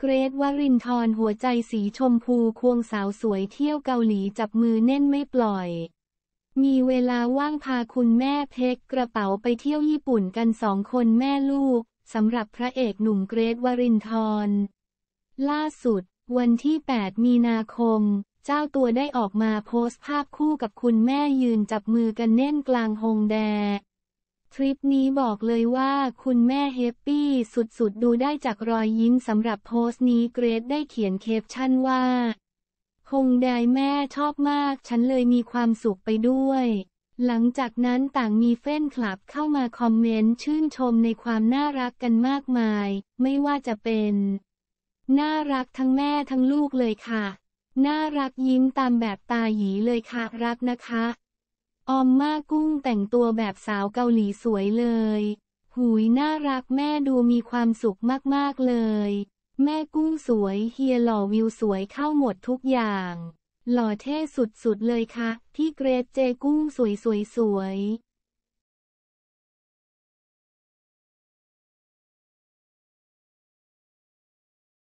เกรทวรินทร์หัวใจสีชมพูควงสาวสวยเที่ยวเกาหลีจับมือแน่นไม่ปล่อย มีเวลาว่างพาคุณแม่เพกกระเป๋าไปเที่ยวญี่ปุ่นกันสองคนแม่ลูก สำหรับพระเอกหนุ่มเกรทวรินทร์ล่าสุด วันที่ 8 มีนาคมเจ้าตัวได้ออกมาโพสต์ภาพคู่กับคุณแม่ยืนจับมือกันแน่นกลางฮงแดทริปนี้บอกเลยว่าคุณแม่เฮปปี้ สุดๆดูได้จากรอยยิ้มสำหรับโพสต์นี้เกรดได้เขียนเคปชั่นว่าคงไดแม่ชอบมาก ฉันเลยมีความสุขไปด้วย หลังจากนั้นต่างมีเฟ้นคลับเข้ามาคอมเมนต์ชื่นชมในความน่ารักกันมากมาย ไม่ว่าจะเป็น น่ารักทั้งแม่ทั้งลูกเลยค่ะ น่ารักยิ้มตามแบบตาหยีเลยค่ะรักนะคะออมมากุ้งแต่งตัวแบบสาวเกาหลีสวยเลย หูยน่ารักแม่ดูมีความสุขมากๆเลย แม่กุ้งสวยเฮียหล่อวิวสวยเข้าหมดทุกอย่าง หล่อเท่สุด ๆ เลยคะ่ะ ที่เกรดเจกุ้งสวยสวยสวย